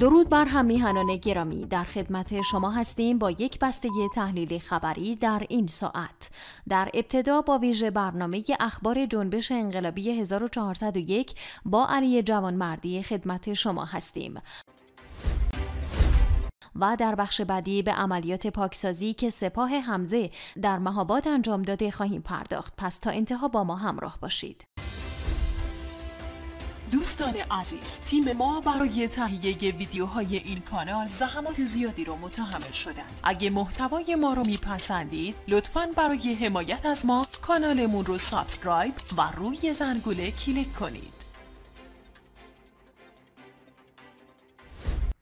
درود بر همیهنان گرامی در خدمت شما هستیم با یک بسته تحلیل خبری در این ساعت در ابتدا با ویژه برنامه اخبار جنبش انقلابی 1401 با علی جوانمردی خدمت شما هستیم و در بخش بعدی به عملیات پاکسازی که سپاه حمزه در مهاباد انجام داده خواهیم پرداخت پس تا انتها با ما همراه باشید دوستان عزیز تیم ما برای تهیه ویدیوهای این کانال زحمات زیادی رو متحمل شدند اگه محتوای ما رو میپسندید لطفا برای حمایت از ما کانالمون رو سابسکرایب و روی زنگوله کلیک کنید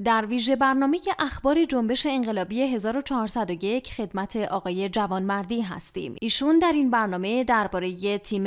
در ویژه برنامه اخبار جنبش انقلابی 1401 خدمت آقای جوانمردی هستیم. ایشون در این برنامه درباره تیم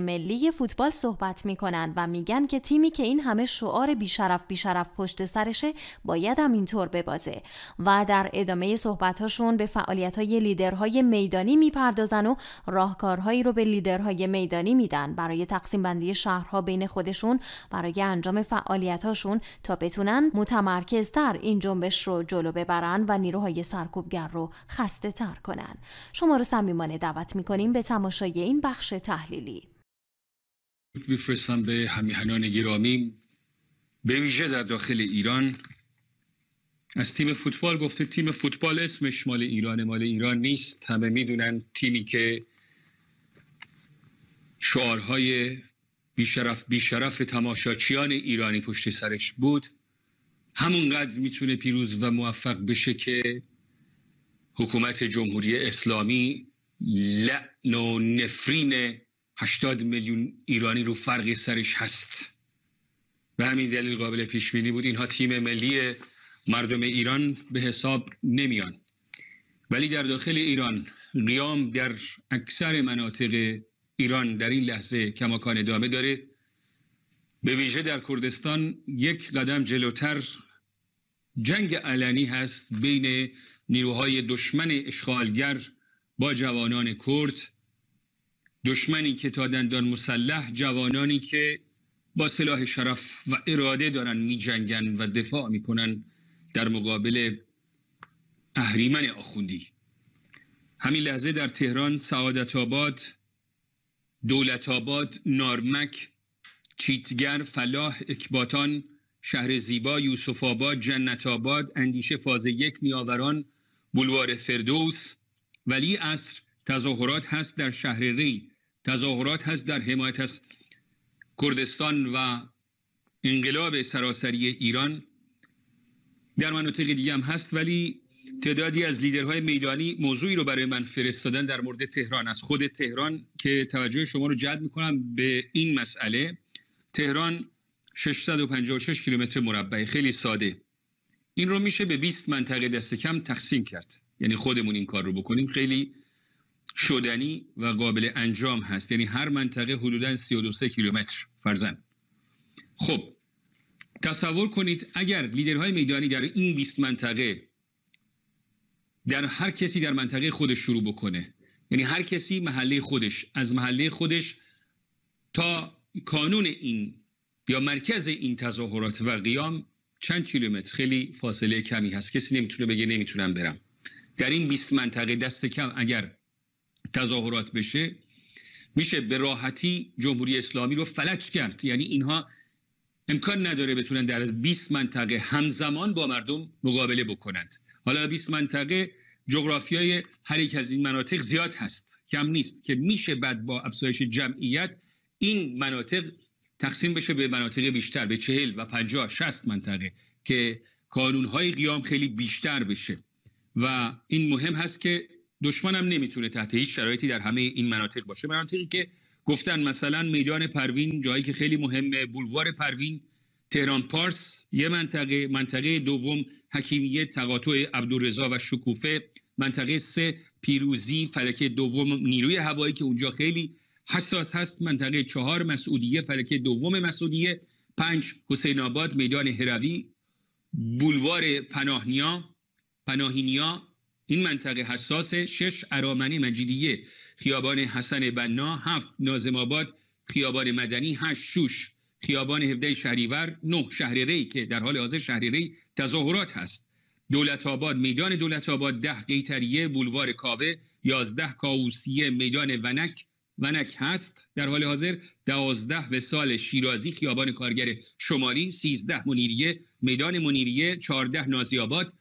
ملی فوتبال صحبت میکنن و میگن که تیمی که این همه شعار بیشرف بیشرف پشت سرشه باید هم اینطور ببازه و در ادامه صحبتهاشون به فعالیتهای لیدرهای میدانی میپردازن و راهکارهایی رو به لیدرهای میدانی میدن برای تقسیم بندی شهرها بین خودشون برای انجام فعالیتهاشون تا بتونن متمرکز مرکزتر این جنبش رو جلو ببرن و نیروهای سرکوبگر رو خسته تر کنن. شما رو صمیمانه دعوت میکنیم به تماشای این بخش تحلیلی. میفرستم به همیهنان گرامی به ویژه در داخل ایران از تیم فوتبال گفته تیم فوتبال اسمش مال ایران مال ایران نیست همه میدونن تیمی که شعارهای بیشرف بیشرف تماشاچیان ایرانی پشت سرش بود همونقدر میتونه پیروز و موفق بشه که حکومت جمهوری اسلامی لعن و نفرین 80 میلیون ایرانی رو فرق سرش هست و همین دلیل قابل پیش بینی بود اینها تیم ملی مردم ایران به حساب نمیان ولی در داخل ایران قیام در اکثر مناطق ایران در این لحظه کماکان ادامه داره به ویژه در کردستان یک قدم جلوتر جنگ علنی هست بین نیروهای دشمن اشغالگر با جوانان کرد دشمنی که تا دندان مسلح جوانانی که با سلاح شرف و اراده دارن می جنگن و دفاع می کنن در مقابل اهریمن آخوندی همین لحظه در تهران سعادت آباد دولت آباد نارمک چیتگر فلاح اکباتان شهر زیبا، یوسف آباد، جنت آباد، اندیشه فاز یک، نیاوران، بلوار فردوس، ولی اصر تظاهرات هست در شهر ری، تظاهرات هست در حمایت از کردستان و انقلاب سراسری ایران در مناطق دیگه هم هست ولی تعدادی از لیدرهای میدانی موضوعی رو برای من فرستادن در مورد تهران از خود تهران که توجه شما رو جلب میکنم به این مسئله تهران 656 کیلومتر مربع خیلی ساده این رو میشه به 20 منطقه دست کم تقسیم کرد یعنی خودمون این کار رو بکنیم خیلی شدنی و قابل انجام هست یعنی هر منطقه حدودا 32 کیلومتر فرزن خب تصور کنید اگر لیدرهای میدانی در این 20 منطقه در هر کسی در منطقه خودش شروع بکنه یعنی هر کسی محله خودش از محله خودش تا کانون این یا مرکز این تظاهرات و قیام چند کیلومتر خیلی فاصله کمی هست کسی نمیتونه بگه نمیتونم برم در این 20 منطقه دست کم اگر تظاهرات بشه میشه به راحتی جمهوری اسلامی رو فلج کرد یعنی اینها امکان نداره بتونن در از 20 منطقه همزمان با مردم مقابله بکنند حالا 20 منطقه جغرافیای هر یک از این مناطق زیاد هست کم نیست که میشه بعد با افزایش جمعیت این مناطق تقسیم بشه به مناطق بیشتر به چهل و پنجاه شست منطقه که کانونهای قیام خیلی بیشتر بشه و این مهم هست که دشمن هم نمیتونه تحت هیچ شرایطی در همه این مناطق باشه مناطقی که گفتن مثلا میدان پروین جایی که خیلی مهمه بولوار پروین تهران پارس یه منطقه منطقه دوم حکیمیه تقاطع عبدالرضا و شکوفه منطقه سه پیروزی فلکه دوم نیروی هوایی که اونجا خیلی حساس هست منطقه چهار مسعودیه فلکه دوم مسعودیه پنج حسین آباد میدان هروی بولوار پناهنیا پناهینیا این منطقه حساس شش ارامنه مجیدیه خیابان حسن بنا هفت نازم آباد خیابان مدنی هشت شوش خیابان هفده شهریور نه شهر ری که در حال حاضر شهر ری تظاهرات هست دولت آباد میدان دولت آباد ده قیتریه بولوار کاوه یازده کاوسیه، میدان ونک ونک هست در حال حاضر دوازده وسال شیرازی خیابان کارگر شمالی سیزده منیریه میدان منیریه چارده نازیاباد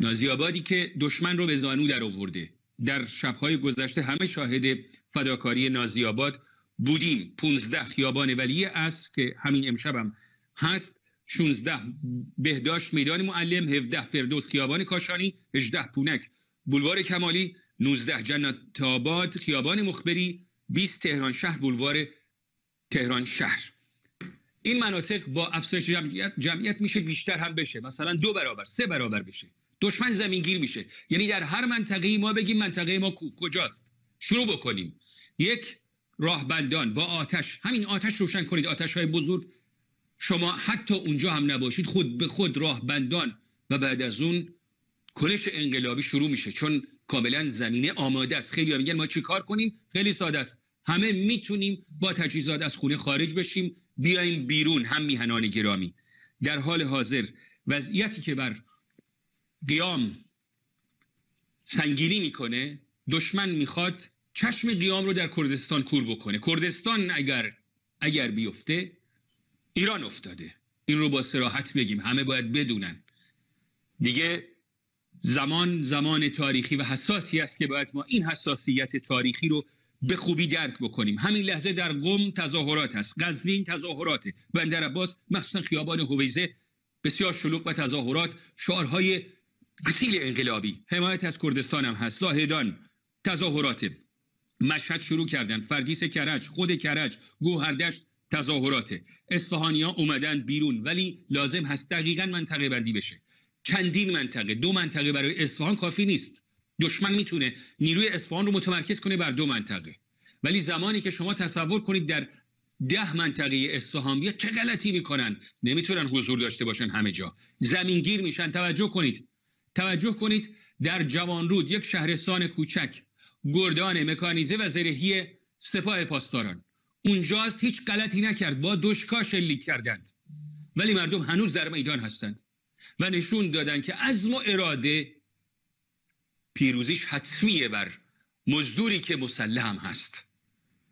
نازیابادی که دشمن رو به زانو در آورده در شبهای گذشته همه شاهد فداکاری نازیاباد بودیم 15 خیابان ولی اصر که همین امشب هم هست 16 بهداشت میدان معلم 17 فردوس خیابان کاشانی 18 پونک بلوار کمالی 19 جنت آباد خیابان مخبری 20 تهران شهر بلوار تهران شهر این مناطق با افزایش جمعیت, جمعیت میشه بیشتر هم بشه مثلا دو برابر سه برابر بشه دشمن زمینگیر میشه یعنی در هر منطقه ما بگیم منطقه ما کجاست شروع بکنیم یک راهبندان با آتش همین آتش روشن کنید آتش های بزرگ شما حتی اونجا هم نباشید خود به خود راهبندان و بعد از اون کنش انقلابی شروع میشه چون کاملا زمینه آماده است خیلی میگن ما چیکار کنیم خیلی ساده است همه میتونیم با تجهیزات از خونه خارج بشیم بیایم بیرون هم میهنان گرامی در حال حاضر وضعیتی که بر قیام سنگینی میکنه دشمن میخواد چشم قیام رو در کردستان کور بکنه کردستان اگر اگر بیفته ایران افتاده این رو با سراحت بگیم همه باید بدونن دیگه زمان زمان تاریخی و حساسی است که باید ما این حساسیت تاریخی رو به خوبی درک بکنیم همین لحظه در قم تظاهرات است قزوین تظاهرات بندر عباس مخصوصا خیابان هویزه بسیار شلوغ و تظاهرات شعارهای اصیل انقلابی حمایت از کردستان هم هست زاهدان تظاهرات مشهد شروع کردن فردیس کرج خود کرج گوهردشت تظاهرات ها اومدن بیرون ولی لازم هست دقیقا منطقه بندی بشه چندین منطقه دو منطقه برای اصفهان کافی نیست دشمن میتونه نیروی اصفهان رو متمرکز کنه بر دو منطقه ولی زمانی که شما تصور کنید در ده منطقه اصفهان بیا چه غلطی میکنن نمیتونن حضور داشته باشن همه جا زمینگیر میشن توجه کنید توجه کنید در جوانرود یک شهرستان کوچک گردان مکانیزه و زرهی سپاه پاسداران اونجاست هیچ غلطی نکرد با دشکاش لیک کردند ولی مردم هنوز در میدان هستند و نشون دادن که عزم و اراده پیروزیش حتمیه بر مزدوری که مسلم هست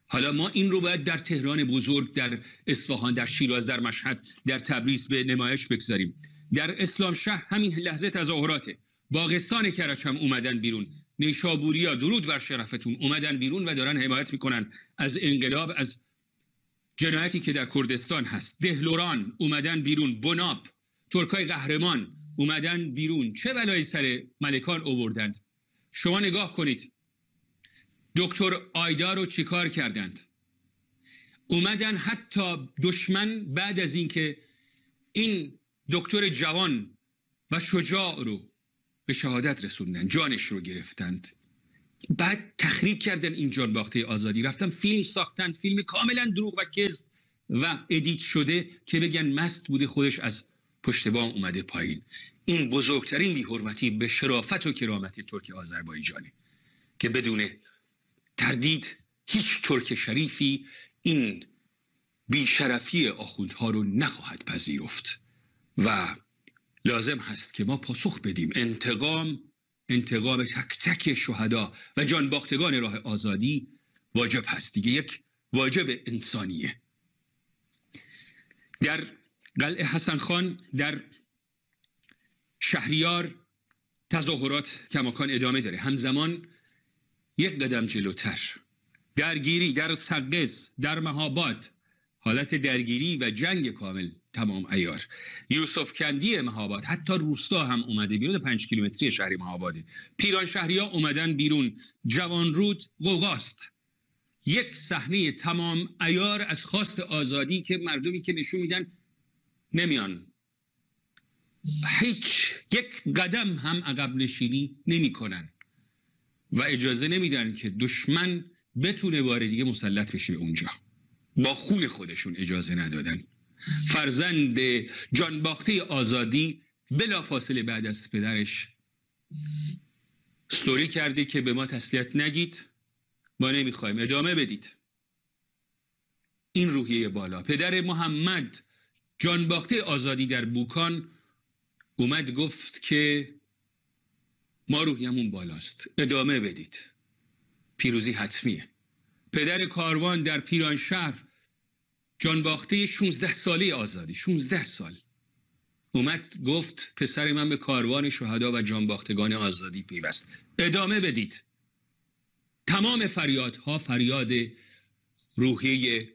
حالا ما این رو باید در تهران بزرگ در اصفهان در شیراز در مشهد در تبریز به نمایش بگذاریم در اسلام شهر همین لحظه تظاهراته باغستان کرج هم اومدن بیرون نیشابوریا درود بر شرفتون اومدن بیرون و دارن حمایت میکنن از انقلاب از جنایتی که در کردستان هست دهلوران اومدن بیرون بناب ترکای قهرمان اومدن بیرون چه بلای سر ملکان اووردند شما نگاه کنید دکتر آیدا رو چیکار کردند اومدن حتی دشمن بعد از اینکه این دکتر جوان و شجاع رو به شهادت رسوندن جانش رو گرفتند بعد تخریب کردن این جان باخته آزادی رفتن فیلم ساختن فیلم کاملا دروغ و کذب و ادیت شده که بگن مست بوده خودش از پشت بام اومده پایین این بزرگترین بیحرمتی به شرافت و کرامت ترک آذربایجانی که بدون تردید هیچ ترک شریفی این بیشرفی آخوندها رو نخواهد پذیرفت و لازم هست که ما پاسخ بدیم انتقام انتقام تک تک شهدا و باختگان راه آزادی واجب هست دیگه یک واجب انسانیه در قلعه حسن خان در شهریار تظاهرات کماکان ادامه داره همزمان یک قدم جلوتر درگیری در سقز در مهاباد حالت درگیری و جنگ کامل تمام ایار یوسف کندی مهاباد حتی روستا هم اومده بیرون پنج کیلومتری شهری مهاباده پیران شهری ها اومدن بیرون جوان رود قوقاست یک صحنه تمام ایار از خواست آزادی که مردمی که نشون میدن نمیان هیچ یک قدم هم عقب نشینی نمی و اجازه نمیدن که دشمن بتونه بار دیگه مسلط بشه به اونجا با خون خودشون اجازه ندادن فرزند جانباخته آزادی بلا فاصله بعد از پدرش ستوری کرده که به ما تسلیت نگید ما نمیخوایم ادامه بدید این روحیه بالا پدر محمد جانباخته آزادی در بوکان اومد گفت که ما روحیمون بالاست ادامه بدید پیروزی حتمیه پدر کاروان در پیران شهر جانباخته 16 ساله آزادی 16 سال اومد گفت پسر من به کاروان شهدا و جانباختگان آزادی پیوست ادامه بدید تمام فریادها فریاد روحیه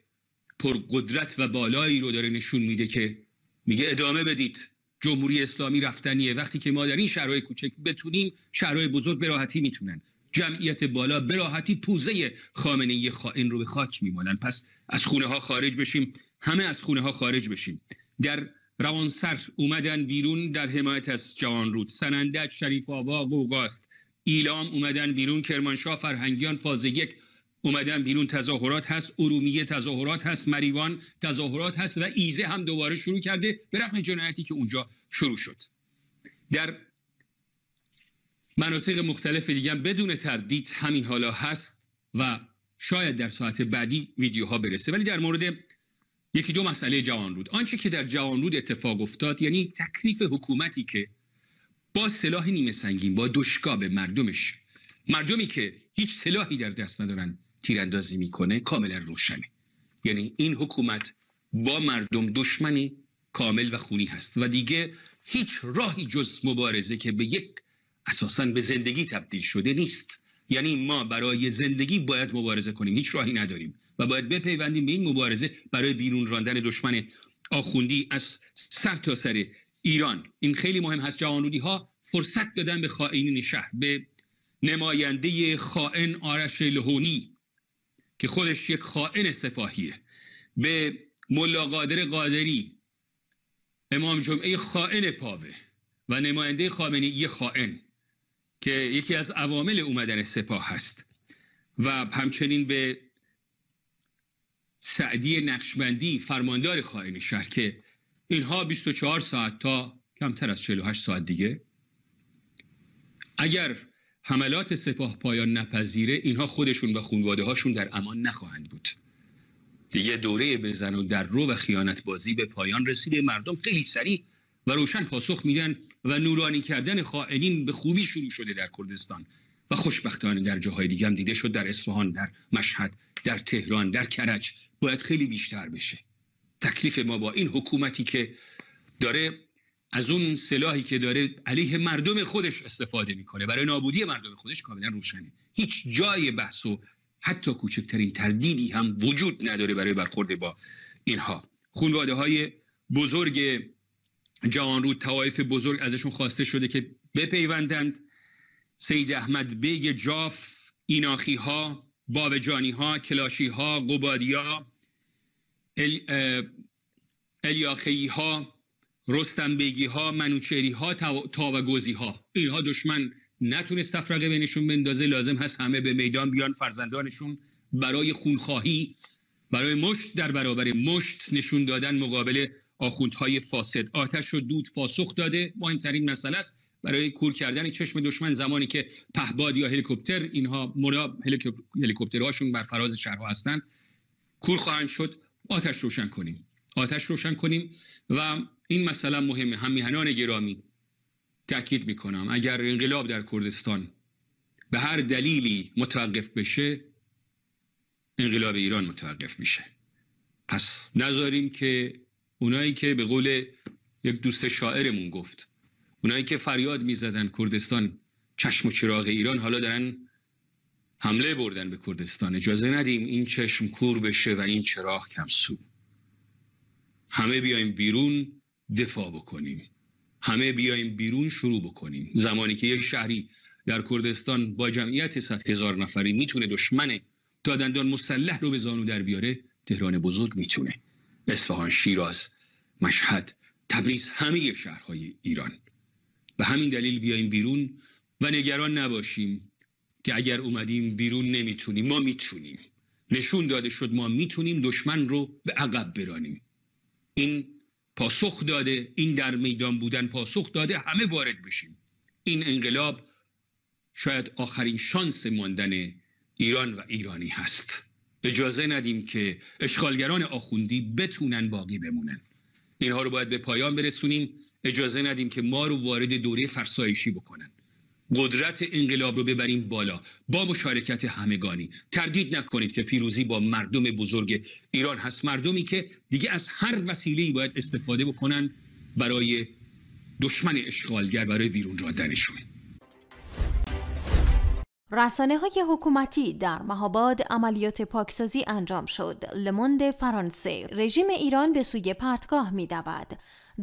پر قدرت و بالایی رو داره نشون میده که میگه ادامه بدید جمهوری اسلامی رفتنیه وقتی که ما در این شهرهای کوچک بتونیم شهرهای بزرگ به راحتی میتونن جمعیت بالا به راحتی پوزه خامنه ای خائن رو به خاک میمالن پس از خونه ها خارج بشیم همه از خونه ها خارج بشیم در روانسر اومدن بیرون در حمایت از جوانرود سنندج شریف آبا قوقاست ایلام اومدن بیرون کرمانشاه فرهنگیان فاز اومدن بیرون تظاهرات هست ارومیه تظاهرات هست مریوان تظاهرات هست و ایزه هم دوباره شروع کرده به رقم جنایتی که اونجا شروع شد در مناطق مختلف دیگه بدون تردید همین حالا هست و شاید در ساعت بعدی ویدیوها برسه ولی در مورد یکی دو مسئله جوانرود آنچه که در جوانرود اتفاق افتاد یعنی تکلیف حکومتی که با سلاح نیمه سنگین با دشگاه به مردمش مردمی که هیچ سلاحی در دست ندارند تیراندازی میکنه کاملا روشنه یعنی این حکومت با مردم دشمنی کامل و خونی هست و دیگه هیچ راهی جز مبارزه که به یک اساسا به زندگی تبدیل شده نیست یعنی ما برای زندگی باید مبارزه کنیم هیچ راهی نداریم و باید بپیوندیم به این مبارزه برای بیرون راندن دشمن آخوندی از سر تا سر ایران این خیلی مهم هست جوانودی ها فرصت دادن به خائنین شهر به نماینده خائن آرش لهونی که خودش یک خائن سپاهیه به ملا قادر قادری امام جمعه خائن پاوه و نماینده خامنه خائن که یکی از عوامل اومدن سپاه هست و همچنین به سعدی نقشبندی فرماندار خائن شهر که اینها 24 ساعت تا کمتر از 48 ساعت دیگه اگر حملات سپاه پایان نپذیره اینها خودشون و خونواده هاشون در امان نخواهند بود دیگه دوره بزن و در رو و خیانت بازی به پایان رسیده مردم خیلی سریع و روشن پاسخ میدن و نورانی کردن خائنین به خوبی شروع شده در کردستان و خوشبختانه در جاهای دیگه هم دیده شد در اصفهان در مشهد در تهران در کرج باید خیلی بیشتر بشه تکلیف ما با این حکومتی که داره از اون سلاحی که داره علیه مردم خودش استفاده میکنه برای نابودی مردم خودش کاملا روشنه هیچ جای بحث و حتی کوچکترین تردیدی هم وجود نداره برای برخورد با اینها خونواده های بزرگ رو توایف بزرگ ازشون خواسته شده که بپیوندند سید احمد بیگ جاف ایناخی ها بابجانی ها کلاشی ها قبادی ها ال... الیاخی ها رستنبیگی ها منوچری ها تاوگوزی ها اینها دشمن نتونست تفرقه بینشون بندازه لازم هست همه به میدان بیان فرزندانشون برای خونخواهی برای مشت در برابر مشت نشون دادن مقابل آخوندهای فاسد آتش و دود پاسخ داده مهمترین مسئله است برای کور کردن چشم دشمن زمانی که پهباد یا هلیکوپتر اینها مرا هلیکوپترهاشون بر فراز شهرها هستند کور خواهند شد آتش روشن کنیم آتش روشن کنیم و این مسئله مهمه همیهنان گرامی تاکید میکنم اگر انقلاب در کردستان به هر دلیلی متوقف بشه انقلاب ایران متوقف میشه پس نذاریم که اونایی که به قول یک دوست شاعرمون گفت اونایی که فریاد میزدن کردستان چشم و چراغ ایران حالا دارن حمله بردن به کردستان اجازه ندیم این چشم کور بشه و این چراغ کم سو همه بیایم بیرون دفاع بکنیم همه بیایم بیرون شروع بکنیم زمانی که یک شهری در کردستان با جمعیت صد هزار نفری میتونه دشمن تا دندان مسلح رو به زانو در بیاره تهران بزرگ میتونه اصفهان شیراز مشهد تبریز همه شهرهای ایران به همین دلیل بیایم بیرون و نگران نباشیم که اگر اومدیم بیرون نمیتونیم ما میتونیم نشون داده شد ما میتونیم دشمن رو به عقب برانیم این پاسخ داده این در میدان بودن پاسخ داده همه وارد بشیم این انقلاب شاید آخرین شانس ماندن ایران و ایرانی هست اجازه ندیم که اشغالگران آخوندی بتونن باقی بمونن اینها رو باید به پایان برسونیم اجازه ندیم که ما رو وارد دوره فرسایشی بکنن قدرت انقلاب رو ببریم بالا با مشارکت همگانی تردید نکنید که پیروزی با مردم بزرگ ایران هست مردمی که دیگه از هر ای باید استفاده بکنن برای دشمن اشغالگر برای بیرون راندنشون رسانه های حکومتی در مهاباد عملیات پاکسازی انجام شد. لموند فرانسه رژیم ایران به سوی پرتگاه می دود.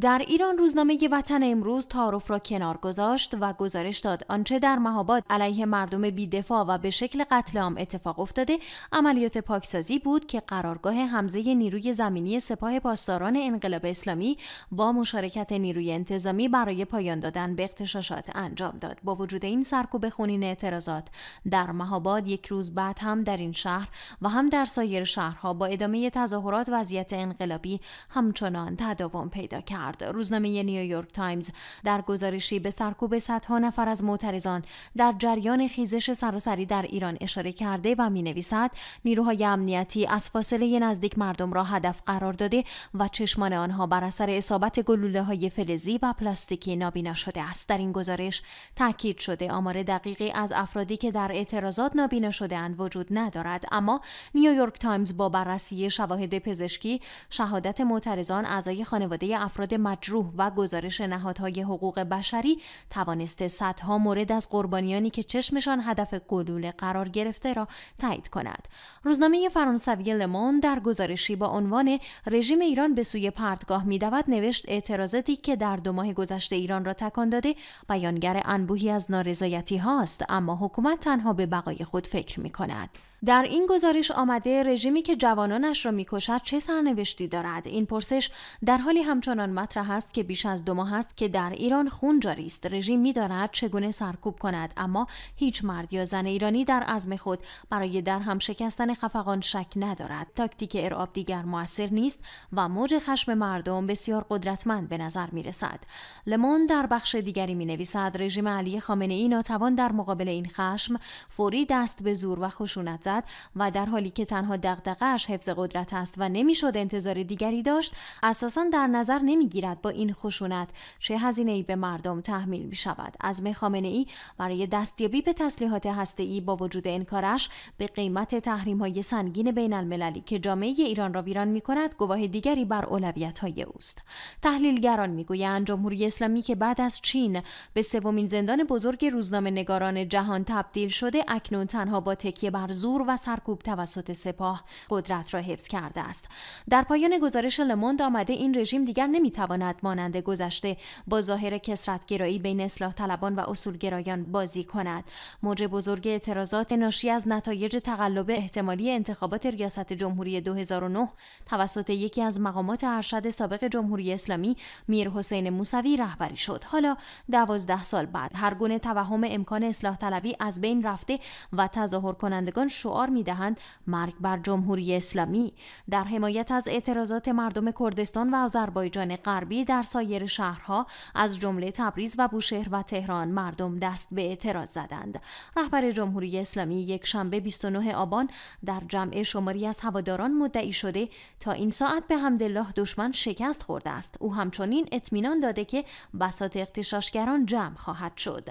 در ایران روزنامه وطن امروز تعارف را کنار گذاشت و گزارش داد آنچه در مهاباد علیه مردم بیدفاع و به شکل قتل عام اتفاق افتاده عملیات پاکسازی بود که قرارگاه حمزه نیروی زمینی سپاه پاسداران انقلاب اسلامی با مشارکت نیروی انتظامی برای پایان دادن به اختشاشات انجام داد با وجود این سرکوب خونین اعتراضات در مهاباد یک روز بعد هم در این شهر و هم در سایر شهرها با ادامه تظاهرات وضعیت انقلابی همچنان تداوم پیدا کرد کرد روزنامه نیویورک تایمز در گزارشی به سرکوب صدها نفر از معترضان در جریان خیزش سراسری در ایران اشاره کرده و می نویسد نیروهای امنیتی از فاصله نزدیک مردم را هدف قرار داده و چشمان آنها بر اثر اصابت گلوله های فلزی و پلاستیکی نابینا شده است در این گزارش تاکید شده آمار دقیقی از افرادی که در اعتراضات نابینا شده اند وجود ندارد اما نیویورک تایمز با بررسی شواهد پزشکی شهادت معترضان اعضای خانواده افراد مجروح و گزارش نهادهای حقوق بشری توانسته صدها مورد از قربانیانی که چشمشان هدف گلوله قرار گرفته را تایید کند. روزنامه فرانسوی لمان در گزارشی با عنوان رژیم ایران به سوی پرتگاه میدود نوشت اعتراضاتی که در دو ماه گذشته ایران را تکان داده بیانگر انبوهی از نارضایتی هاست اما حکومت تنها به بقای خود فکر می کند. در این گزارش آمده رژیمی که جوانانش را میکشد چه سرنوشتی دارد این پرسش در حالی همچنان مطرح است که بیش از دو ماه است که در ایران خون جاری است رژیم میداند چگونه سرکوب کند اما هیچ مرد یا زن ایرانی در عزم خود برای در هم شکستن خفقان شک ندارد تاکتیک ارعاب دیگر موثر نیست و موج خشم مردم بسیار قدرتمند به نظر می رسد لمون در بخش دیگری می نویسد رژیم علی خامنه ای ناتوان در مقابل این خشم فوری دست به زور و خشونت و در حالی که تنها دغدغهاش حفظ قدرت است و نمیشد انتظار دیگری داشت اساسا در نظر نمیگیرد با این خشونت چه هزینه ای به مردم تحمیل می شود از مخامنه ای برای دستیابی به تسلیحات هسته با وجود انکارش به قیمت تحریم های سنگین بین المللی که جامعه ایران را ویران می کند گواه دیگری بر اولویت های اوست تحلیلگران میگویند جمهوری اسلامی که بعد از چین به سومین زندان بزرگ روزنامه نگاران جهان تبدیل شده اکنون تنها با تکیه بر و سرکوب توسط سپاه قدرت را حفظ کرده است در پایان گزارش لموند آمده این رژیم دیگر نمیتواند مانند گذشته با ظاهر کسرتگرایی بین اصلاح طلبان و اصولگرایان بازی کند موج بزرگ اعتراضات ناشی از نتایج تقلب احتمالی انتخابات ریاست جمهوری 2009 توسط یکی از مقامات ارشد سابق جمهوری اسلامی میر حسین موسوی رهبری شد حالا دوازده سال بعد هر گونه توهم امکان اصلاح طلبی از بین رفته و تظاهر کنندگان شعار میدهند مرگ بر جمهوری اسلامی در حمایت از اعتراضات مردم کردستان و آذربایجان غربی در سایر شهرها از جمله تبریز و بوشهر و تهران مردم دست به اعتراض زدند رهبر جمهوری اسلامی یک شنبه 29 آبان در جمع شماری از هواداران مدعی شده تا این ساعت به حمدالله دشمن شکست خورده است او همچنین اطمینان داده که بساط اغتشاشگران جمع خواهد شد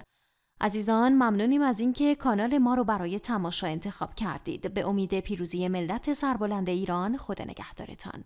عزیزان ممنونیم از اینکه کانال ما رو برای تماشا انتخاب کردید به امید پیروزی ملت سربلند ایران خود نگهدارتان